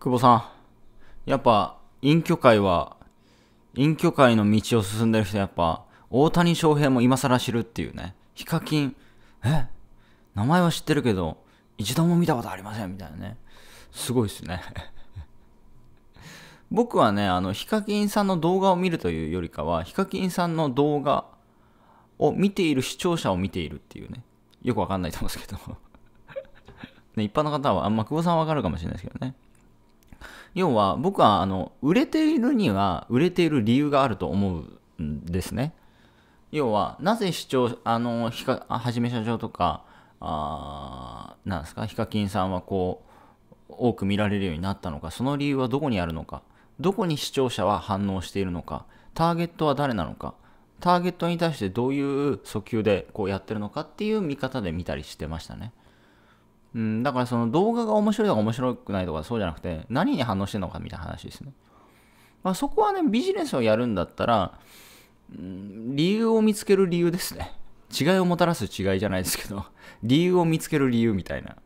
久保さん、やっぱ、隠居会は、隠居会の道を進んでる人やっぱ、大谷翔平も今更知るっていうね。ヒカキン、え名前は知ってるけど、一度も見たことありませんみたいなね。すごいっすね 僕はね、あの、ヒカキンさんの動画を見るというよりかは、ヒカキンさんの動画を見ている視聴者を見ているっていうね。よくわかんないと思うんですけど ね、一般の方は、あんま久保さんわかるかもしれないですけどね。要は僕はあの売れているには売れている理由があると思うんですね。要はなぜ主張あのひかはじめ社長とかあなんですかヒカキンさんはこう多く見られるようになったのかその理由はどこにあるのかどこに視聴者は反応しているのかターゲットは誰なのかターゲットに対してどういう訴求でこうやってるのかっていう見方で見たりしてましたね。うん、だからその動画が面白いとか面白くないとかそうじゃなくて何に反応してるのかみたいな話ですね。まあ、そこはねビジネスをやるんだったら、うん、理由を見つける理由ですね。違いをもたらす違いじゃないですけど理由を見つける理由みたいな。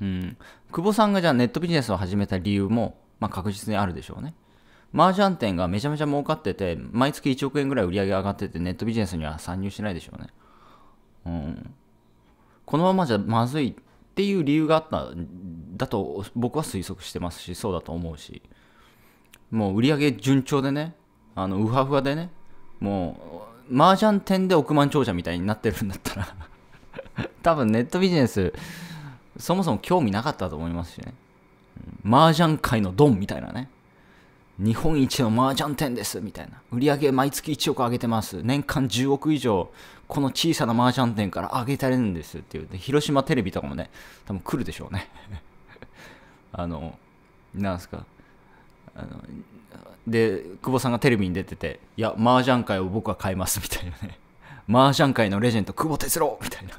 うん、久保さんがじゃあネットビジネスを始めた理由も、まあ、確実にあるでしょうね。麻雀店がめちゃめちゃ儲かってて、毎月1億円ぐらい売り上げ上がってて、ネットビジネスには参入しないでしょうね。うん。このままじゃまずいっていう理由があったんだと僕は推測してますしそうだと思うしもう売り上げ順調でねあのうはふわでねもう麻雀店で億万長者みたいになってるんだったら 多分ネットビジネスそもそも興味なかったと思いますしね麻雀界のドンみたいなね日本一の麻雀店ですみたいな。売り上げ毎月1億上げてます。年間10億以上、この小さな麻雀店から上げられるんですっていう。で、広島テレビとかもね、多分来るでしょうね。あの、なんすか。あので、久保さんがテレビに出てて、いや、麻雀界を僕は買いますみたいなね。麻雀界のレジェンド、久保哲郎みたいな。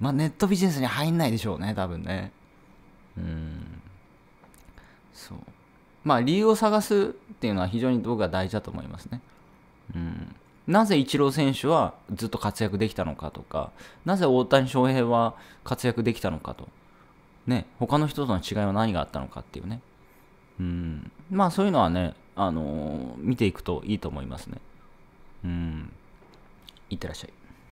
まあ、ネットビジネスに入んないでしょうね、多分ね。うん。そう。まあ理由を探すっていうのは非常に僕は大事だと思いますね。うん、なぜイチロー選手はずっと活躍できたのかとか、なぜ大谷翔平は活躍できたのかと、ね、他の人との違いは何があったのかっていうね。うん、まあそういうのはね、あのー、見ていくといいと思いますね。うん、いってらっしゃい。